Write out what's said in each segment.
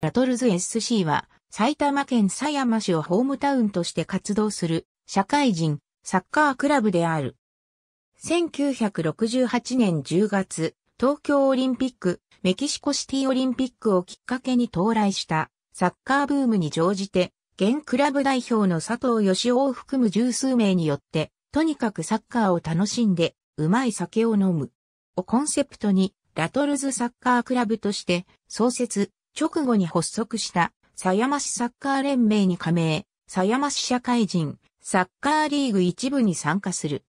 ラトルズ SC は埼玉県狭山市をホームタウンとして活動する社会人サッカークラブである。1968年10月、東京オリンピック、メキシコシティオリンピックをきっかけに到来したサッカーブームに乗じて、現クラブ代表の佐藤義夫を含む十数名によって、とにかくサッカーを楽しんで、うまい酒を飲む。をコンセプトに、ラトルズサッカークラブとして創設、直後に発足した、狭山市サッカー連盟に加盟、狭山市社会人、サッカーリーグ一部に参加する。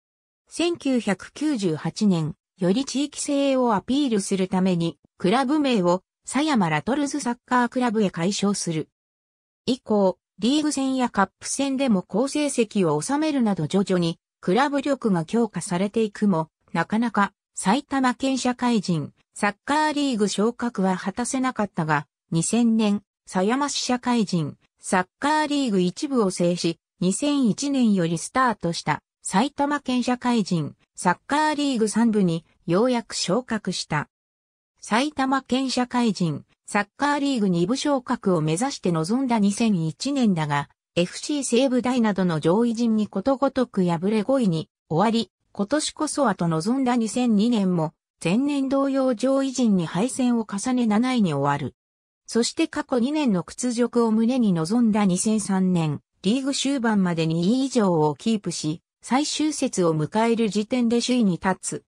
1998年、より地域性をアピールするために、クラブ名を、狭山ラトルズサッカークラブへ改称する。以降、リーグ戦やカップ戦でも好成績を収めるなど徐々に、クラブ力が強化されていくも、なかなか、埼玉県社会人、サッカーリーグ昇格は果たせなかったが、2000年、狭山市社会人、サッカーリーグ一部を制し、2001年よりスタートした埼玉県社会人、サッカーリーグ3部にようやく昇格した。埼玉県社会人、サッカーリーグ2部昇格を目指して臨んだ2001年だが、FC 西部大などの上位陣にことごとく敗れ5位に終わり、今年こそはと臨んだ2002年も、前年同様上位陣に敗戦を重ね7位に終わる。そして過去2年の屈辱を胸に臨んだ2003年、リーグ終盤まで2位以上をキープし、最終節を迎える時点で首位に立つ。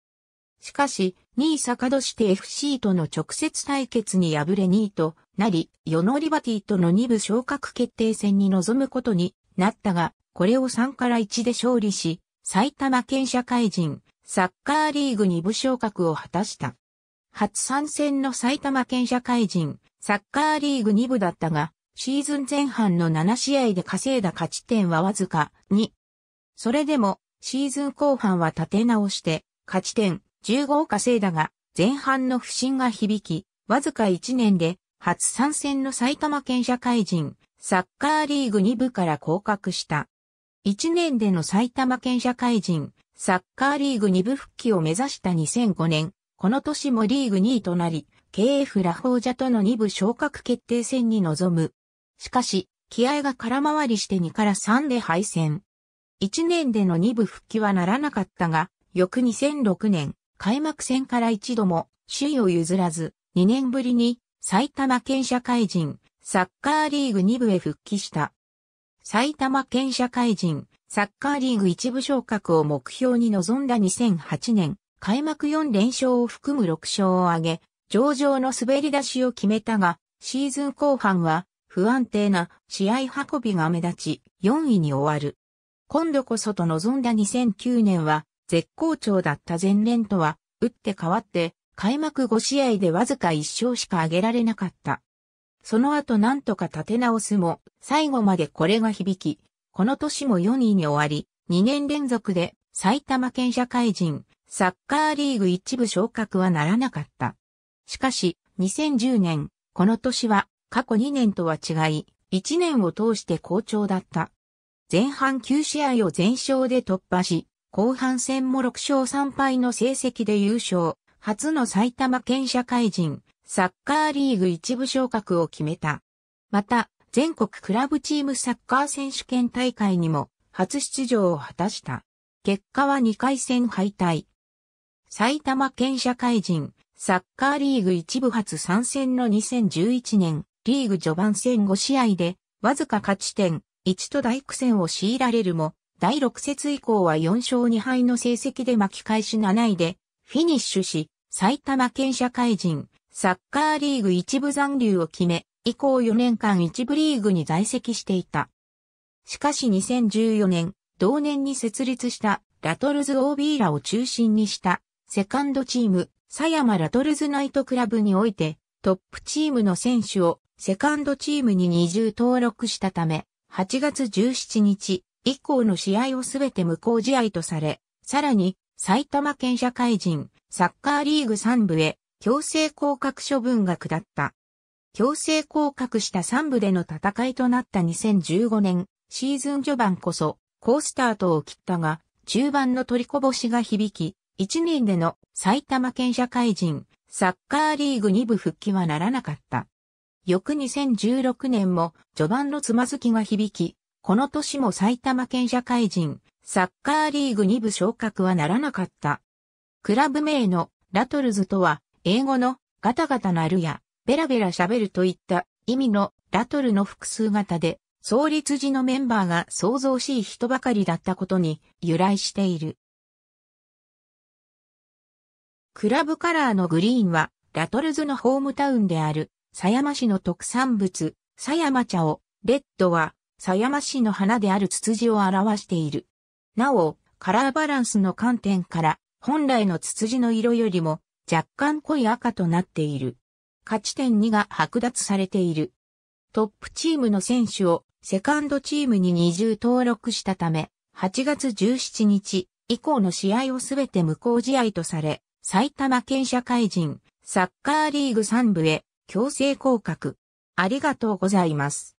しかし、2位坂戸して FC との直接対決に敗れ2位となり、世のリバティとの2部昇格決定戦に臨むことになったが、これを3から1で勝利し、埼玉県社会人、サッカーリーグ2部昇格を果たした。初参戦の埼玉県社会人、サッカーリーグ2部だったが、シーズン前半の7試合で稼いだ勝ち点はわずか2。それでも、シーズン後半は立て直して、勝ち点15を稼いだが、前半の不振が響き、わずか1年で、初参戦の埼玉県社会人、サッカーリーグ2部から降格した。1年での埼玉県社会人、サッカーリーグ2部復帰を目指した2005年、この年もリーグ2位となり、KF ラフォージャとの2部昇格決定戦に臨む。しかし、気合が空回りして2から3で敗戦。1年での2部復帰はならなかったが、翌2006年、開幕戦から一度も首位を譲らず、2年ぶりに埼玉県社会人サッカーリーグ2部へ復帰した。埼玉県社会人サッカーリーグ1部昇格を目標に臨んだ2008年、開幕4連勝を含む6勝を挙げ、上々の滑り出しを決めたが、シーズン後半は不安定な試合運びが目立ち、4位に終わる。今度こそと望んだ2009年は、絶好調だった前年とは、打って変わって、開幕5試合でわずか1勝しか挙げられなかった。その後何とか立て直すも、最後までこれが響き、この年も4位に終わり、2年連続で埼玉県社会人サッカーリーグ一部昇格はならなかった。しかし、2010年、この年は過去2年とは違い、1年を通して好調だった。前半9試合を全勝で突破し、後半戦も6勝3敗の成績で優勝、初の埼玉県社会人、サッカーリーグ一部昇格を決めた。また、全国クラブチームサッカー選手権大会にも初出場を果たした。結果は2回戦敗退。埼玉県社会人、サッカーリーグ一部初参戦の2011年、リーグ序盤戦5試合で、わずか勝ち点、1と大苦戦を強いられるも、第6節以降は4勝2敗の成績で巻き返し7位で、フィニッシュし、埼玉県社会人、サッカーリーグ一部残留を決め、以降4年間一部リーグに在籍していた。しかし2014年、同年に設立したラトルズ OB らを中心にしたセカンドチーム、狭山ラトルズナイトクラブにおいて、トップチームの選手をセカンドチームに二重登録したため、8月17日以降の試合をすべて無効試合とされ、さらに埼玉県社会人サッカーリーグ3部へ強制降格処分が下った。強制降格した3部での戦いとなった2015年シーズン序盤こそースタートを切ったが中盤の取りこぼしが響き1年での埼玉県社会人サッカーリーグ2部復帰はならなかった。翌2016年も序盤のつまずきが響き、この年も埼玉県社会人サッカーリーグ2部昇格はならなかった。クラブ名のラトルズとは英語のガタガタなるやベラベラ喋るといった意味のラトルの複数型で創立時のメンバーが想像しい人ばかりだったことに由来している。クラブカラーのグリーンは、ラトルズのホームタウンである、狭山市の特産物、狭山茶を、レッドは、狭山市の花であるツツジを表している。なお、カラーバランスの観点から、本来のツツジの色よりも、若干濃い赤となっている。勝ち点2が剥奪されている。トップチームの選手を、セカンドチームに二重登録したため、8月17日以降の試合をすべて無効試合とされ、埼玉県社会人、サッカーリーグ3部へ、強制降格。ありがとうございます。